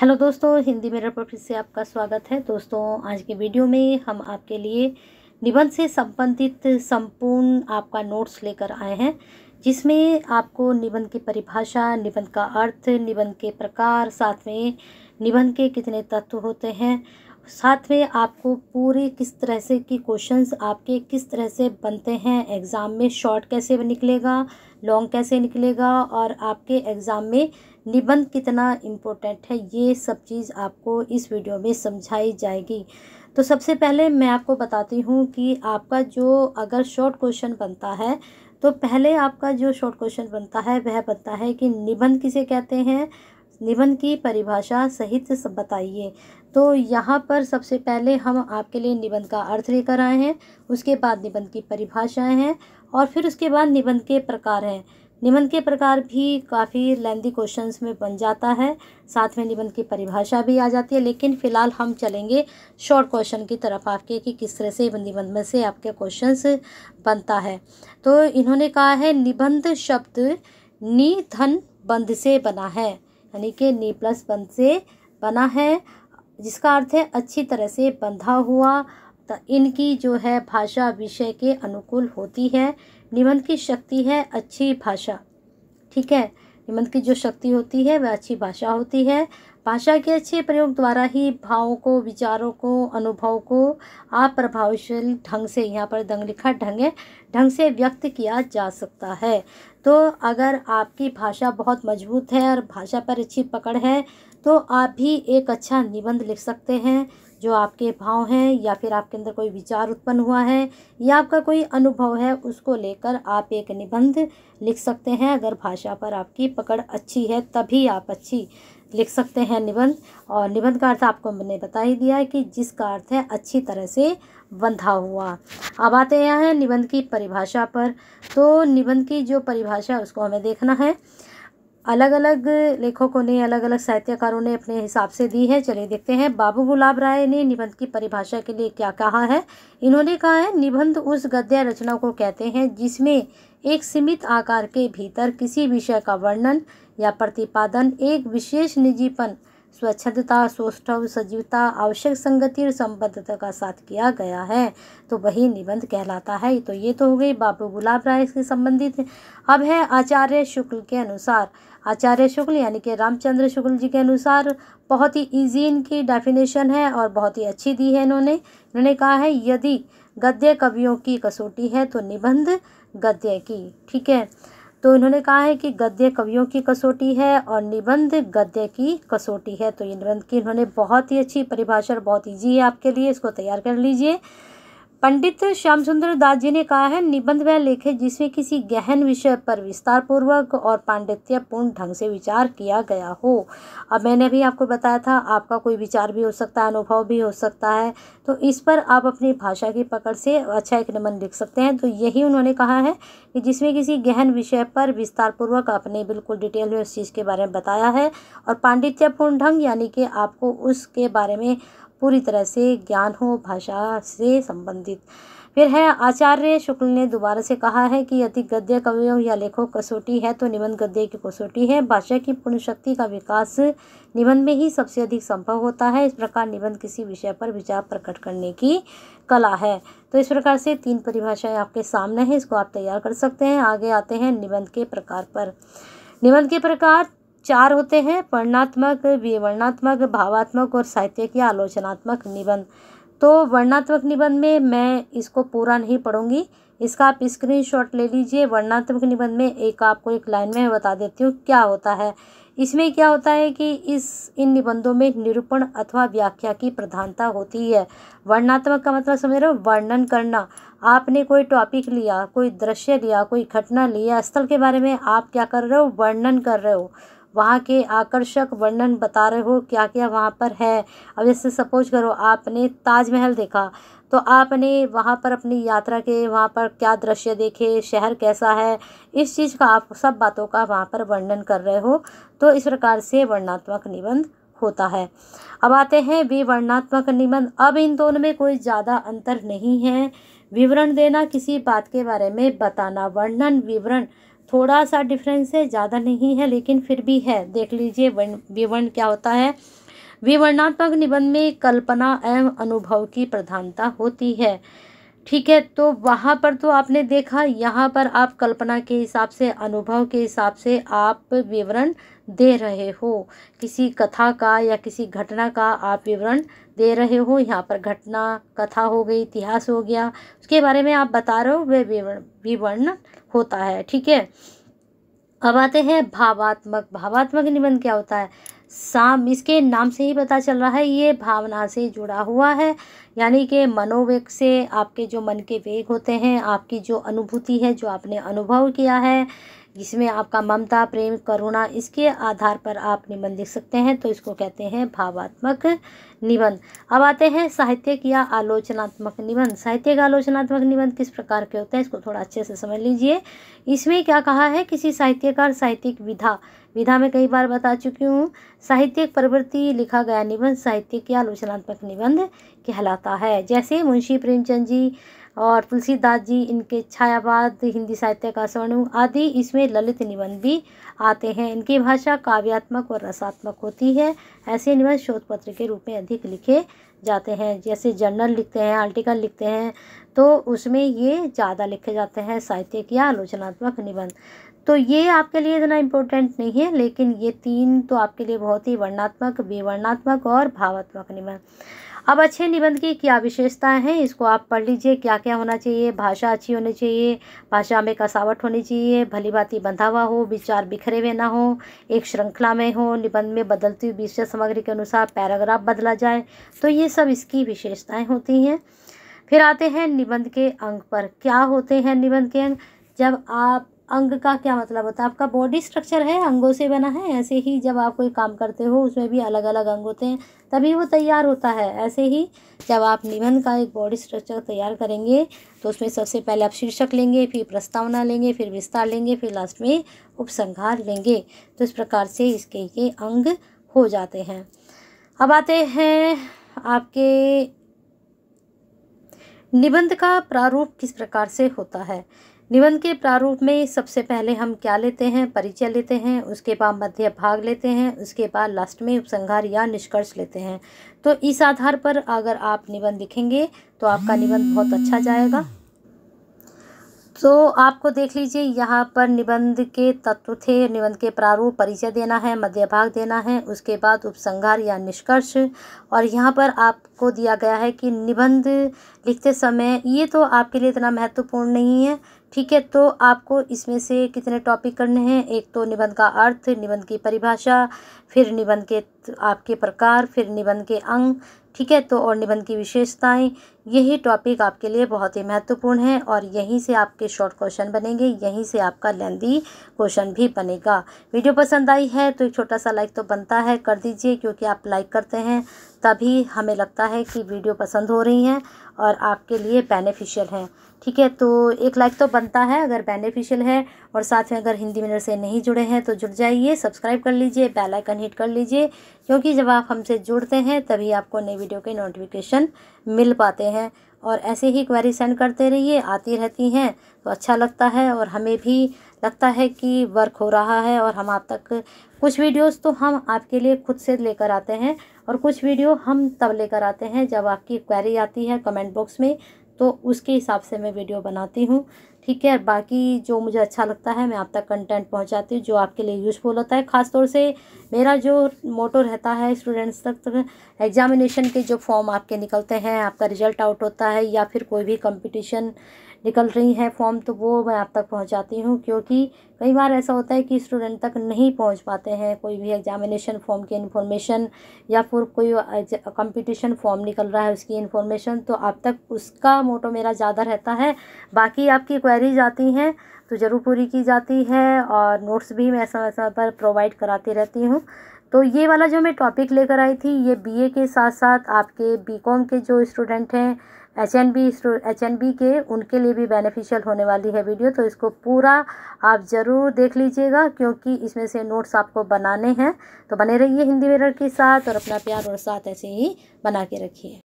hello दोस्तों हिंदी मेरा profit से आपका स्वागत है दोस्तों आज के वीडियो में हम आपके लिए निबंध से संबंधित संपूर्ण आपका नोट्स लेकर आए हैं जिसमें आपको निबंध की परिभाषा निबंध का अर्थ निबंध के प्रकार साथ में निबंध के कितने तत्व होते हैं साथ में आपको पूरे किस तरह से की क्वेश्चंस आपके किस तरह से बनते हैं एग्ज़ाम में शॉर्ट कैसे निकलेगा लॉन्ग कैसे निकलेगा और आपके एग्ज़ाम में निबंध कितना इम्पोर्टेंट है ये सब चीज़ आपको इस वीडियो में समझाई जाएगी तो सबसे पहले मैं आपको बताती हूँ कि आपका जो अगर शॉर्ट क्वेश्चन बनता है तो पहले आपका जो शॉर्ट क्वेश्चन बनता है वह बनता है कि निबंध किसे कहते हैं निबंध की परिभाषा सहित सब बताइए तो यहाँ पर सबसे पहले हम आपके लिए निबंध का अर्थ लेकर आए हैं उसके बाद निबंध की परिभाषाएं हैं और फिर उसके बाद निबंध के प्रकार हैं निबंध के प्रकार भी काफ़ी लेंदी क्वेश्चंस में बन जाता है साथ में निबंध की परिभाषा भी आ जाती है लेकिन फ़िलहाल हम चलेंगे शॉर्ट क्वेश्चन की तरफ आपके कि किस तरह से निबंध में से आपके क्वेश्चंस बनता है तो इन्होंने कहा है निबंध शब्द निधन बंध से बना है यानी कि नी प्लस बन से बना है जिसका अर्थ है अच्छी तरह से बंधा हुआ तो इनकी जो है भाषा विषय के अनुकूल होती है निबंध की शक्ति है अच्छी भाषा ठीक है निबंध की जो शक्ति होती है वह अच्छी भाषा होती है भाषा के अच्छे प्रयोग द्वारा ही भावों को विचारों को अनुभव को आप प्रभावशील ढंग से यहाँ पर दंग लिखा है ढंग से व्यक्त किया जा सकता है तो अगर आपकी भाषा बहुत मजबूत है और भाषा पर अच्छी पकड़ है तो आप भी एक अच्छा निबंध लिख सकते हैं जो आपके भाव हैं या फिर आपके अंदर कोई विचार उत्पन्न हुआ है या आपका कोई अनुभव है उसको लेकर आप एक निबंध लिख सकते हैं अगर भाषा पर आपकी पकड़ अच्छी है तभी आप अच्छी लिख सकते हैं निबंध और निबंध का अर्थ आपको मैंने बता ही दिया है कि जिसका अर्थ है अच्छी तरह से बंधा हुआ अब आते हैं निबंध की परिभाषा पर तो निबंध की जो परिभाषा उसको हमें देखना है अलग अलग लेखकों ने अलग अलग साहित्यकारों ने अपने हिसाब से दी है चलिए देखते हैं बाबू गुलाब राय ने निबंध की परिभाषा के लिए क्या कहा है इन्होंने कहा है निबंध उस गद्य रचना को कहते हैं जिसमें एक सीमित आकार के भीतर किसी विषय का वर्णन या प्रतिपादन एक विशेष निजीपन स्वच्छता सौष्ठव सजीवता आवश्यक संगति और संबद्धता का साथ किया गया है तो वही निबंध कहलाता है तो ये तो हो गई बाबू गुलाब राय से संबंधित अब है आचार्य शुक्ल के अनुसार आचार्य शुक्ल यानी कि रामचंद्र शुक्ल जी के अनुसार बहुत ही ईजी इनकी डेफिनेशन है और बहुत ही अच्छी दी है इन्होंने इन्होंने कहा है यदि गद्य कवियों की कसौटी है तो निबंध गद्य की ठीक है तो इन्होंने कहा है कि गद्य कवियों की कसौटी है और निबंध गद्य की कसौटी है तो ये निबंध की इन्होंने बहुत ही अच्छी परिभाषा बहुत ईजी है आपके लिए इसको तैयार कर लीजिए पंडित श्याम सुंदर दास जी ने कहा है निबंध वह लेख है जिसमें किसी गहन विषय पर विस्तार पूर्वक और पांडित्यपूर्ण ढंग से विचार किया गया हो अब मैंने भी आपको बताया था आपका कोई विचार भी हो सकता है अनुभव भी हो सकता है तो इस पर आप अपनी भाषा की पकड़ से अच्छा एक निबंध लिख सकते हैं तो यही उन्होंने कहा है कि जिसमें किसी गहन विषय पर विस्तार पूर्वक आपने बिल्कुल डिटेल में उस चीज़ के बारे में बताया है और पांडित्यपूर्ण ढंग यानी कि आपको उसके बारे में पूरी तरह से ज्ञान हो भाषा से संबंधित फिर है आचार्य शुक्ल ने दोबारा से कहा है कि यदि गद्य कवियों या लेखों कसौटी है तो निबंध गद्य की कसौटी है भाषा की पूर्ण शक्ति का विकास निबंध में ही सबसे अधिक संभव होता है इस प्रकार निबंध किसी विषय पर विचार प्रकट करने की कला है तो इस प्रकार से तीन परिभाषाएं आपके सामने हैं इसको आप तैयार कर सकते हैं आगे आते हैं निबंध के प्रकार पर निबंध के प्रकार चार होते हैं वर्णात्मक विवरणात्मक भावात्मक और साहित्यिक या आलोचनात्मक निबंध तो वर्णात्मक निबंध में मैं इसको पूरा नहीं पढ़ूंगी इसका आप शॉट ले लीजिए वर्णात्मक निबंध में एक आपको एक लाइन में बता देती हूँ क्या होता है इसमें क्या होता है कि इस इन निबंधों में निरूपण अथवा व्याख्या की प्रधानता होती है वर्णात्मक का मतलब समझ रहे हो वर्णन करना आपने कोई टॉपिक लिया कोई दृश्य लिया कोई घटना लिया स्थल के बारे में आप क्या कर रहे हो वर्णन कर रहे हो वहाँ के आकर्षक वर्णन बता रहे हो क्या क्या वहाँ पर है अब जैसे सपोज करो आपने ताजमहल देखा तो आपने वहाँ पर अपनी यात्रा के वहाँ पर क्या दृश्य देखे शहर कैसा है इस चीज़ का आप सब बातों का वहाँ पर वर्णन कर रहे हो तो इस प्रकार से वर्णात्मक निबंध होता है अब आते हैं विवरणात्मक निबंध अब इन दोनों में कोई ज़्यादा अंतर नहीं है विवरण देना किसी बात के बारे में बताना वर्णन विवरण थोड़ा सा डिफरेंस है ज़्यादा नहीं है लेकिन फिर भी है देख लीजिए वर्ण विवरण क्या होता है विवरणात्मक निबंध में कल्पना एवं अनुभव की प्रधानता होती है ठीक है तो वहाँ पर तो आपने देखा यहाँ पर आप कल्पना के हिसाब से अनुभव के हिसाब से आप विवरण दे रहे हो किसी कथा का या किसी घटना का आप विवरण दे रहे हो यहाँ पर घटना कथा हो गई इतिहास हो गया उसके बारे में आप बता रहे हो वे विवरण विवरण होता है ठीक है अब आते हैं भावात्मक भावात्मक निबंध क्या होता है साम इसके नाम से ही पता चल रहा है ये भावना से जुड़ा हुआ है यानी कि मनोवेग से आपके जो मन के वेग होते हैं आपकी जो अनुभूति है जो आपने अनुभव किया है जिसमें आपका ममता प्रेम करुणा इसके आधार पर आप निबंध लिख सकते हैं तो इसको कहते हैं भावात्मक निबंध अब आते हैं साहित्यिक या आलोचनात्मक निबंध साहित्यिक आलोचनात्मक निबंध किस प्रकार के होते हैं इसको थोड़ा अच्छे से समझ लीजिए इसमें क्या कहा है किसी साहित्यकार साहित्यिक विधा विधा में कई बार बता चुकी हूँ साहित्यिक प्रवृत्ति लिखा गया निबंध साहित्यिक या आलोचनात्मक निबंध कहलाता है जैसे मुंशी प्रेमचंद जी और तुलसीदास जी इनके छायावाद हिंदी साहित्य का स्वर्ण आदि इसमें ललित निबंध भी आते हैं इनकी भाषा काव्यात्मक और रसात्मक होती है ऐसे निबंध शोध पत्र के रूप में अधिक लिखे जाते हैं जैसे जर्नल लिखते हैं आर्टिकल लिखते हैं तो उसमें ये ज़्यादा लिखे जाते हैं साहित्यिक या आलोचनात्मक निबंध तो ये आपके लिए इतना इम्पोर्टेंट नहीं है लेकिन ये तीन तो आपके लिए बहुत ही वर्णात्मक विवर्णात्मक और भावात्मक निबंध अब अच्छे निबंध की क्या विशेषताएं हैं इसको आप पढ़ लीजिए क्या क्या होना चाहिए भाषा अच्छी होनी चाहिए भाषा में कसावट होनी चाहिए भली भांति बंधा हुआ हो विचार बिखरे हुए ना हो एक श्रृंखला में हो निबंध में बदलती हुई विषय सामग्री के अनुसार पैराग्राफ बदला जाए तो ये सब इसकी विशेषताएँ होती हैं फिर आते हैं निबंध के अंग पर क्या होते हैं निबंध के अंग जब आप अंग का क्या मतलब होता है आपका बॉडी स्ट्रक्चर है अंगों से बना है ऐसे ही जब आप कोई काम करते हो उसमें भी अलग अलग अंग होते हैं तभी वो तैयार होता है ऐसे ही जब आप निबंध का एक बॉडी स्ट्रक्चर तैयार करेंगे तो उसमें सबसे पहले आप शीर्षक लेंगे फिर प्रस्तावना लेंगे फिर विस्तार लेंगे फिर लास्ट में उपसंहार लेंगे तो इस प्रकार से इसके ये अंग हो जाते हैं अब आते हैं आपके निबंध का प्रारूप किस प्रकार से होता है निबंध के प्रारूप में सबसे पहले हम क्या लेते हैं परिचय लेते हैं उसके बाद मध्य भाग लेते हैं उसके बाद लास्ट में उपसंहार या निष्कर्ष लेते हैं तो इस आधार पर अगर आप निबंध लिखेंगे तो आपका निबंध बहुत अच्छा जाएगा तो आपको देख लीजिए यहाँ पर निबंध के तत्व थे निबंध के प्रारूप परिचय देना है मध्य भाग देना है उसके बाद उपसंहार या निष्कर्ष और यहाँ पर आपको दिया गया है कि निबंध लिखते समय ये तो आपके लिए इतना महत्वपूर्ण नहीं है ठीक है तो आपको इसमें से कितने टॉपिक करने हैं एक तो निबंध का अर्थ निबंध की परिभाषा फिर निबंध के आपके प्रकार फिर निबंध के अंग ठीक है तो और निबंध की विशेषताएं यही टॉपिक आपके लिए बहुत ही महत्वपूर्ण है और यहीं से आपके शॉर्ट क्वेश्चन बनेंगे यहीं से आपका लेंदी क्वेश्चन भी बनेगा वीडियो पसंद आई है तो एक छोटा सा लाइक तो बनता है कर दीजिए क्योंकि आप लाइक करते हैं तभी हमें लगता है कि वीडियो पसंद हो रही हैं और आपके लिए बेनिफिशियल हैं ठीक है तो एक लाइक तो बनता है अगर बेनिफिशियल है और साथ में अगर हिंदी मिनर से नहीं जुड़े हैं तो जुड़ जाइए सब्सक्राइब कर लीजिए बेल आइकन हिट कर लीजिए क्योंकि जब आप हमसे जुड़ते हैं तभी आपको नई वीडियो के नोटिफिकेशन मिल पाते हैं और ऐसे ही क्वेरी सेंड करते रहिए आती रहती हैं तो अच्छा लगता है और हमें भी लगता है कि वर्क हो रहा है और हम आप तक कुछ वीडियोस तो हम आपके लिए खुद से लेकर आते हैं और कुछ वीडियो हम तब लेकर आते हैं जब आपकी क्वेरी आती है कमेंट बॉक्स में तो उसके हिसाब से मैं वीडियो बनाती हूँ ठीक है बाकी जो मुझे अच्छा लगता है मैं आप तक कंटेंट पहुंचाती हूँ जो आपके लिए यूज़फुल होता है ख़ास तौर से मेरा जो मोटो रहता है स्टूडेंट्स तक, तक तो एग्ज़ामिनेशन के जो फॉर्म आपके निकलते हैं आपका रिजल्ट आउट होता है या फिर कोई भी कंपटीशन निकल रही हैं फॉर्म तो वो मैं आप तक पहुंचाती हूँ क्योंकि कई बार ऐसा होता है कि स्टूडेंट तक नहीं पहुंच पाते हैं कोई भी एग्जामिनेशन फॉर्म की इन्फॉर्मेशन या फिर कोई कंपटीशन फॉर्म निकल रहा है उसकी इन्फॉर्मेशन तो आप तक उसका मोटो मेरा ज़्यादा रहता है बाकी आपकी क्वेरीज आती हैं तो ज़रूर पूरी की जाती है और नोट्स भी मैं समय समय पर प्रोवाइड कराती रहती हूँ तो ये वाला जो मैं टॉपिक लेकर आई थी ये बीए के साथ साथ आपके बीकॉम के जो स्टूडेंट हैं H N B H N B के उनके लिए भी बेनिफिशियल होने वाली है वीडियो तो इसको पूरा आप ज़रूर देख लीजिएगा क्योंकि इसमें से नोट्स आपको बनाने हैं तो बने रहिए हिंदी मिरर के साथ और अपना प्यार और साथ ऐसे ही बना के रखिए